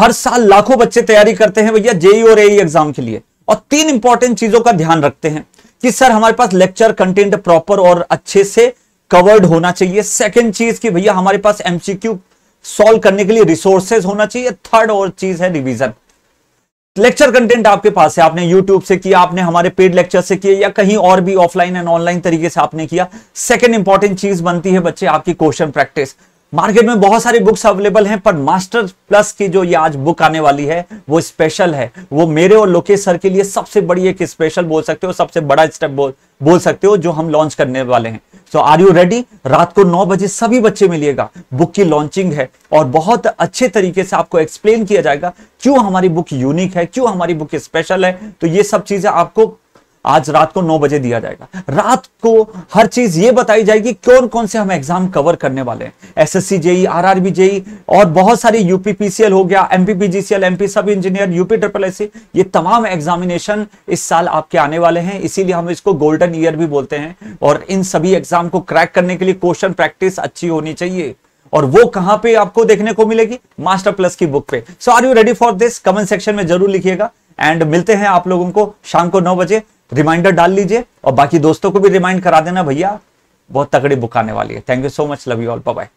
हर साल लाखों बच्चे तैयारी करते हैं भैया जेई और एई एग्जाम के लिए और तीन इंपॉर्टेंट चीजों का ध्यान रखते हैं कि सर हमारे पास लेक्चर कंटेंट प्रॉपर और अच्छे से कवर्ड होना चाहिए सेकंड चीज कि भैया हमारे पास एमसीक्यू सॉल्व करने के लिए रिसोर्सेज होना चाहिए थर्ड और चीज है रिविजन लेक्चर कंटेंट आपके पास है आपने यूट्यूब से किया आपने हमारे पेड लेक्चर से किया या कहीं और भी ऑफलाइन एंड ऑनलाइन तरीके से आपने किया सेकेंड इंपॉर्टेंट चीज बनती है बच्चे आपकी क्वेश्चन प्रैक्टिस मार्केट में बहुत सारी बुक्स अवेलेबल हैं पर मास्टर प्लस की जो ये आज बुक आने वाली है वो स्पेशल है वो मेरे और लोकेश सर के लिए सबसे बड़ी एक स्पेशल बोल सकते हो सबसे बड़ा स्टेप बोल बोल सकते हो जो हम लॉन्च करने वाले हैं सो आर यू रेडी रात को नौ बजे सभी बच्चे मिलिएगा बुक की लॉन्चिंग है और बहुत अच्छे तरीके से आपको एक्सप्लेन किया जाएगा क्यों हमारी बुक यूनिक है क्यों हमारी बुक स्पेशल है तो ये सब चीजें आपको आज रात को नौ बजे दिया जाएगा रात को हर चीज ये बताई जाएगी कौन कौन से हम एग्जाम कवर करने वाले हैं एसएससी जेई आरआरबी जेई और बहुत सारी यूपीपीसीएल हो गया एमपीपीजीसीएल एमपी सब इंजीनियर यूपी ट्रिपल एस ये तमाम एग्जामिनेशन इस साल आपके आने वाले हैं इसीलिए हम इसको गोल्डन ईयर भी बोलते हैं और इन सभी एग्जाम को क्रैक करने के लिए क्वेश्चन प्रैक्टिस अच्छी होनी चाहिए और वो कहां पे आपको देखने को मिलेगी मास्टर प्लस की बुक पे so are you ready for this comment section में जरूर लिखिएगा एंड मिलते हैं आप लोगों को शाम को नौ बजे रिमाइंडर डाल लीजिए और बाकी दोस्तों को भी रिमाइंड करा देना भैया बहुत तगड़ी बुक आने वाली है thank you so much love you all bye